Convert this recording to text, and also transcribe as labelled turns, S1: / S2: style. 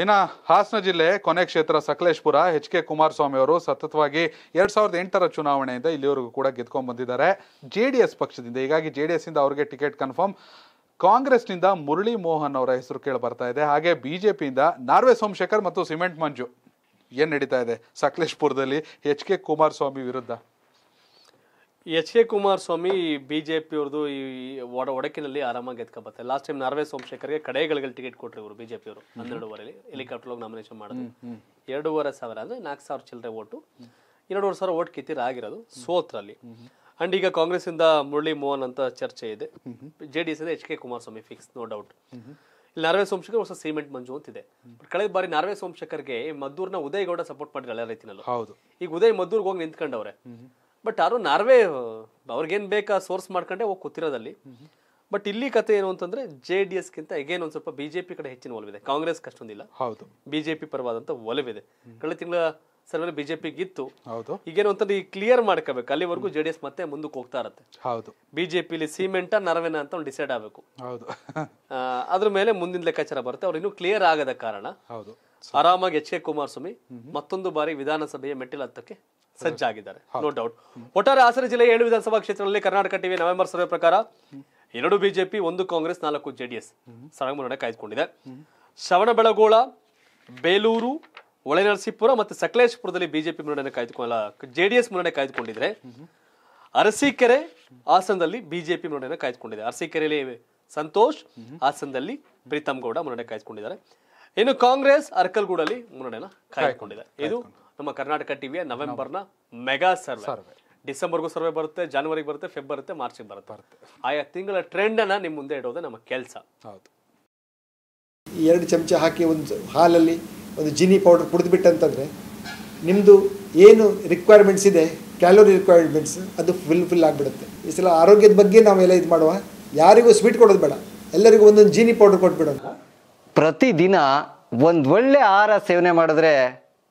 S1: ಇನ್ನು ಹಾಸನ ಜಿಲ್ಲೆ ಕೊನೆ ಕ್ಷೇತ್ರ ಸಕಲೇಶ್ಪುರ ಎಚ್ ಕೆ ಕುಮಾರಸ್ವಾಮಿ ಅವರು ಸತತವಾಗಿ ಎರಡ್ ಸಾವಿರದ ಎಂಟರ ಚುನಾವಣೆಯಿಂದ ಇಲ್ಲಿವರೆಗೂ ಕೂಡ ಗೆದ್ಕೊಂಡು ಬಂದಿದ್ದಾರೆ ಜೆ ಡಿ ಎಸ್ ಪಕ್ಷದಿಂದ ಹೀಗಾಗಿ ಜೆ ಡಿ ಎಸ್ ಇಂದ ಅವರಿಗೆ ಟಿಕೆಟ್ ಕನ್ಫರ್ಮ್ ಕಾಂಗ್ರೆಸ್ನಿಂದ ಮುರಳಿ ಮೋಹನ್ ಅವರ ಹೆಸರು ಕೇಳಿ ಬರ್ತಾ ಇದೆ ಹಾಗೆ ಬಿಜೆಪಿಯಿಂದ ನಾರ್ವೆ ಸೋಮಶೇಖರ್ ಮತ್ತು ಸಿಮೆಂಟ್ ಮಂಜು ಏನು ನಡೀತಾ ಇದೆ ಸಕಲೇಶ್ಪುರದಲ್ಲಿ ಎಚ್ ಕೆ ಕುಮಾರಸ್ವಾಮಿ ವಿರುದ್ಧ H K Kumaraswamy B J ಈ ಒಡ ಒಡಕಿನಲ್ಲಿ ಆರಾಮಾಗಿ ಎತ್ಕೊಬತ್ತೆ ಲಾಸ್ಟ್ ಟೈಮ್ ನಾರ್ವೆ ಸೋಮಶೇಖರ್ಗೆ ಕಡೆಗಳಿಗೆ ಟಿಕೆಟ್ ಕೊಟ್ಟರು ಇವರು ಬಿ ಜೆ ಅವರು ಹನ್ನೆರಡುವರೆಯಲ್ಲಿ ಹೆಲಿಕಾಪ್ಟರ್ ನಾಮಿನೇಷನ್ ಮಾಡಿದ್ರು ಎರಡೂವರೆ ಸಾವಿರ ಅಂದರೆ ನಾಲ್ಕು ಸಾವಿರ ಚಿಲ್ಲರೆ ಓಟು ಎರಡೂವರೆ ಸಾವಿರ ಓಟ್ ಕಿತ್ತಿರ ಆಗಿರೋದು ಸೋತ್ರಲ್ಲಿ ಅಂಡ್ ಈಗ ಕಾಂಗ್ರೆಸ್ ಇಂದ ಮುರಳಿ ಮೋಹನ್ ಅಂತ ಚರ್ಚೆ ಇದೆ J D S H K Kumaraswamy fix no doubt ಇಲ್ಲಿ ನಾರ್ವೆ ಸೋಮಶೇಖರ್ ಹೊಸ ಸಿಮೆಂಟ್ ಮಂಜು ಅಂತಿದೆ ಕಳೆದ ಬಾರಿ ನಾರ್ವೆ ಸೋಮಶೇಖರ್ಗೆ ಮದ್ದೂರ್ನ ಉದಯ್ ಗೌಡ ಸಪೋರ್ಟ್ ಮಾಡಿರಲ್ಲ ಹೌದು ಈಗ ಉದಯ್ ಮದ್ದೂರ್ಗೆ ಹೋಗಿ ನಿಂತ್ಕೊಂಡವ್ರೆ ಬಟ್ ಯಾರು ನಾರ್ವೆ ಅವ್ರಿಗೇನು ಬೇಕಾ ಸೋರ್ಸ್ ಮಾಡ್ಕೊಂಡೆ ಹೋಗಿ ಕೂತಿರೋದಲ್ಲಿ ಬಟ್ ಇಲ್ಲಿ ಕತೆ ಏನು ಅಂತಂದ್ರೆ ಜೆ ಡಿ ಎಸ್ಗಿಂತ ಅಗೇನ್ ಒಂದು ಸ್ವಲ್ಪ ಬಿಜೆಪಿ ಕಡೆ ಹೆಚ್ಚಿನ ಒಲವಿದೆ ಕಾಂಗ್ರೆಸ್ ಕಷ್ಟೊಂದಿಲ್ಲ ಹೌದು ಬಿಜೆಪಿ ಪರವಾದಂತ ಒಲವಿದೆ ಕಳೆದ ತಿಂಗಳ ಬಿಜೆಪಿ ಗಿತ್ತು ಹೌದು ಈಗೇನು ಅಂತಂದ್ರೆ ಈ ಕ್ಲಿಯರ್ ಮಾಡ್ಕೋಬೇಕು ಅಲ್ಲಿವರೆಗೂ ಜೆ ಡಿ ಎಸ್ ಮತ್ತೆ ಮುಂದಕ್ಕೆ ಹೋಗ್ತಾ ಇರತ್ತೆ ಹೌದು ಬಿಜೆಪಿಲಿ ಸಿಮೆಂಟ ನರವೇನ ಅಂತ ಒಂದು ಡಿಸೈಡ್ ಆಗಬೇಕು ಹೌದು ಅದ್ರ ಮೇಲೆ ಮುಂದಿನ ಲೆಕ್ಕಾಚಾರ ಬರುತ್ತೆ ಅವ್ರು ಇನ್ನೂ ಕ್ಲಿಯರ್ ಆಗದ ಕಾರಣ ಹೌದು ಆರಾಮಾಗಿ ಎಚ್ ಕೆ ಕುಮಾರಸ್ವಾಮಿ ಮತ್ತೊಂದು ಬಾರಿ ವಿಧಾನಸಭೆಯ ಮೆಟ್ಟಿಲು ಹತ್ತಕ್ಕೆ ಸಜ್ಜಾಗಿದ್ದಾರೆ ನೋ ಡೌಟ್ ಒಟ್ಟಾರೆ ಹಾಸನ ಜಿಲ್ಲೆ ಏಳು ವಿಧಾನಸಭಾ ಕ್ಷೇತ್ರದಲ್ಲಿ ಕರ್ನಾಟಕ ಟಿವಿ ನವೆಂಬರ್ ಸರ್ವೆ ಪ್ರಕಾರ ಎರಡು ಬಿಜೆಪಿ ಒಂದು ಕಾಂಗ್ರೆಸ್ ನಾಲ್ಕು ಜೆಡಿಎಸ್ ಸಡಗರ ಮುನ್ನಡೆ ಕಾಯ್ದುಕೊಂಡಿದೆ ಶ್ರವಣಬೆಳಗೋಳ ಬೇಲೂರು ಒಳೆನರಸೀಪುರ ಮತ್ತು ಸಕಲೇಶ್ಪುರದಲ್ಲಿ ಬಿಜೆಪಿ ಮುನ್ನಡೆ ಕಾಯ್ದುಕೊಂಡ ಜೆಡಿಎಸ್ ಮುನ್ನಡೆ ಕಾಯ್ದುಕೊಂಡಿದ್ರೆ ಅರಸೀಕೆರೆ ಹಾಸನದಲ್ಲಿ ಬಿಜೆಪಿ ಮುನ್ನಡೆಯನ್ನು ಕಾಯ್ದುಕೊಂಡಿದೆ ಅರಸೀಕೆರೆಯಲ್ಲಿ ಸಂತೋಷ್ ಹಾಸನದಲ್ಲಿ ಪ್ರೀತಮ್ ಗೌಡ ಮುನ್ನಡೆ ಕಾಯ್ದುಕೊಂಡಿದ್ದಾರೆ ಇನ್ನು ಕಾಂಗ್ರೆಸ್ ಅರ್ಕಲ್ಗೂಡಲ್ಲಿ ಮುನ್ನಡೆಯನ್ನು ಕಾಯ್ದುಕೊಂಡಿದೆ ಇದು ನಮ್ಮ ಕರ್ನಾಟಕ ಟಿವಿಯ ನವೆಂಬರ್ನ ಮೆಗಾ ಸರ್ವೆ ಡಿಸೆಂಬರ್ಗೂ ಸರ್ವೆ ಬರುತ್ತೆ ಜನವರಿಗೆ ಬರುತ್ತೆ ಫೆಬ್ ಬರುತ್ತೆ ಮಾರ್ಚಿಗೆ ಬರುತ್ತೆ ಆಯಾ ತಿಂಗಳ ಟ್ರೆಂಡನ್ನು ನಿಮ್ಮ ಮುಂದೆ ಇಡೋದು ನಮ್ಮ ಕೆಲಸ ಹೌದು ಎರಡು ಚಮಚ ಹಾಕಿ ಒಂದು ಹಾಲಲ್ಲಿ ಒಂದು ಜಿನಿ ಪೌಡರ್ ಕುಡಿದ್ಬಿಟ್ಟಂತಂದರೆ ನಿಮ್ಮದು ಏನು ರಿಕ್ವೈರ್ಮೆಂಟ್ಸ್ ಇದೆ ಕ್ಯಾಲೋರಿ ರಿಕ್ವೈರ್ಮೆಂಟ್ಸ್ ಅದು ಫುಲ್ ಫಿಲ್ ಆಗಿಬಿಡುತ್ತೆ ಈ ಸಲ ಆರೋಗ್ಯದ ಬಗ್ಗೆ ನಾವೆಲ್ಲ ಇದು ಮಾಡುವ ಯಾರಿಗೂ ಸ್ವೀಟ್ ಕೊಡೋದು ಬೇಡ ಎಲ್ಲರಿಗೂ ಒಂದೊಂದು ಜೀನಿ ಪೌಡರ್ ಕೊಟ್ಬಿಡೋಣ ಪ್ರತಿದಿನ ಒಂದು ಒಳ್ಳೆ ಆಹಾರ ಸೇವನೆ ಮಾಡಿದ್ರೆ